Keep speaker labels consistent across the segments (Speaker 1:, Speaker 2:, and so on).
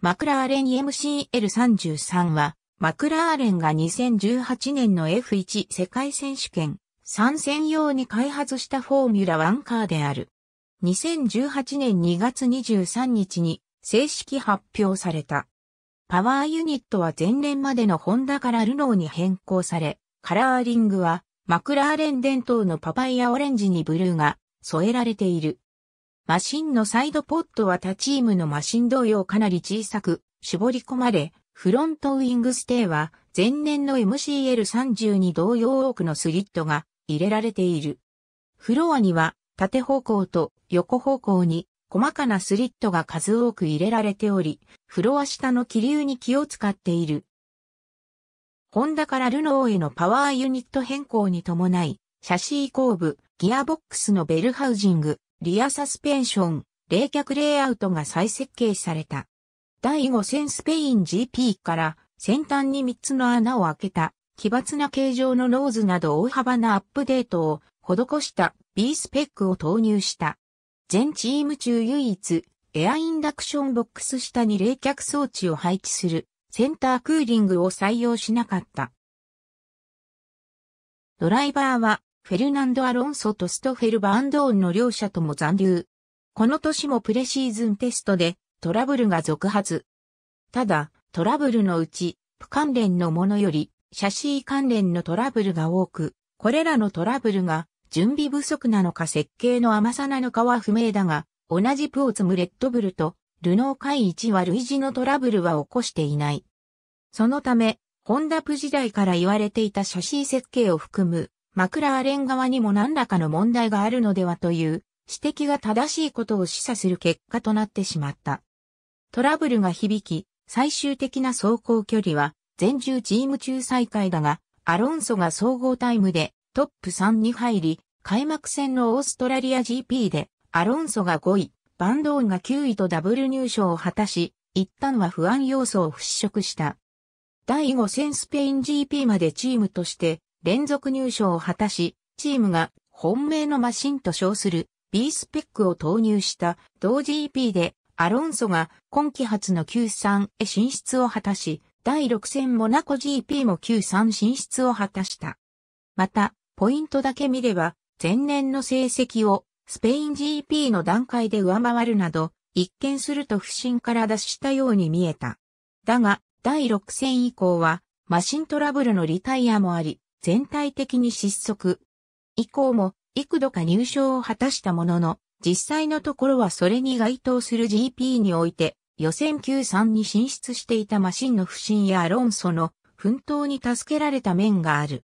Speaker 1: マクラーレン MCL33 は、マクラーレンが2018年の F1 世界選手権参戦用に開発したフォーミュラ1カーである。2018年2月23日に正式発表された。パワーユニットは前年までのホンダからルノーに変更され、カラーリングはマクラーレン伝統のパパイヤオレンジにブルーが添えられている。マシンのサイドポッドは他チームのマシン同様かなり小さく、絞り込まれ、フロントウィングステーは前年の MCL32 同様多くのスリットが入れられている。フロアには縦方向と横方向に細かなスリットが数多く入れられており、フロア下の気流に気を使っている。ホンダからルノーへのパワーユニット変更に伴い、シャシー後部、ギアボックスのベルハウジング、リアサスペンション、冷却レイアウトが再設計された。第5戦スペイン GP から先端に3つの穴を開けた奇抜な形状のローズなど大幅なアップデートを施した B スペックを投入した。全チーム中唯一エアインダクションボックス下に冷却装置を配置するセンタークーリングを採用しなかった。ドライバーはフェルナンド・アロンソとストフェル・バーンドーンの両者とも残留。この年もプレシーズンテストでトラブルが続発。ただ、トラブルのうち、プ関連のものより、写真関連のトラブルが多く、これらのトラブルが準備不足なのか設計の甘さなのかは不明だが、同じプをツムレッドブルとルノー会1は類似のトラブルは起こしていない。そのため、ホンダプ時代から言われていたシャシー設計を含むマクラーレン側にも何らかの問題があるのではという指摘が正しいことを示唆する結果となってしまった。トラブルが響き、最終的な走行距離は全10チーム中最下位だが、アロンソが総合タイムでトップ3に入り、開幕戦のオーストラリア GP でアロンソが5位、バンドーンが9位とダブル入賞を果たし、一旦は不安要素を払拭した。第5戦スペイン GP までチームとして連続入賞を果たし、チームが本命のマシンと称する B スペックを投入した同 GP でアロンソが今季初の Q3 へ進出を果たし、第6戦モナコ GP も Q3 進出を果たした。また、ポイントだけ見れば、前年の成績をスペイン GP の段階で上回るなど、一見すると不審から脱したように見えた。だが、第6戦以降は、マシントラブルのリタイアもあり、全体的に失速。以降も幾度か入賞を果たしたものの、実際のところはそれに該当する GP において、予選級3に進出していたマシンの不振やアロンソの奮闘に助けられた面がある。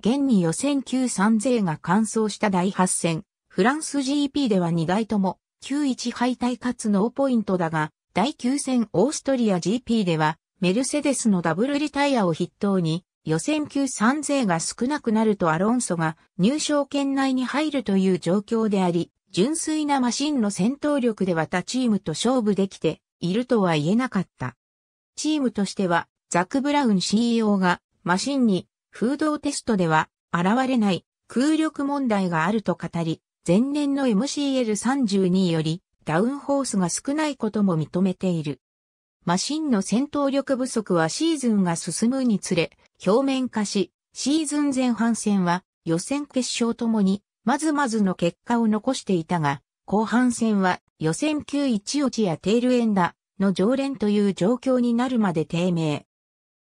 Speaker 1: 現に予選級3勢が完走した第8戦、フランス GP では2台とも91敗退かつノーポイントだが、第9戦オーストリア GP ではメルセデスのダブルリタイアを筆頭に予選級3勢が少なくなるとアロンソが入賞圏内に入るという状況であり、純粋なマシンの戦闘力では他チームと勝負できているとは言えなかった。チームとしては、ザック・ブラウン CEO がマシンに風洞テストでは現れない空力問題があると語り、前年の MCL32 よりダウンホースが少ないことも認めている。マシンの戦闘力不足はシーズンが進むにつれ、表面化し、シーズン前半戦は予選決勝ともに、まずまずの結果を残していたが、後半戦は予選級一落ちやテールエンダの常連という状況になるまで低迷。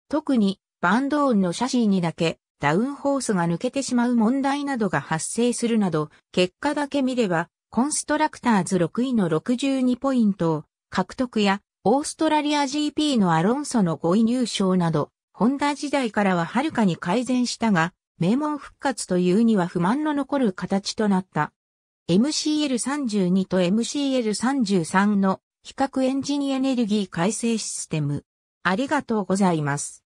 Speaker 1: 特にバンドーンのシャシーにだけダウンホースが抜けてしまう問題などが発生するなど、結果だけ見れば、コンストラクターズ6位の62ポイントを獲得やオーストラリア GP のアロンソの5位入賞など、ホンダ時代からははるかに改善したが、名門復活というには不満の残る形となった。MCL32 と MCL33 の比較エンジアエネルギー改正システム。ありがとうございます。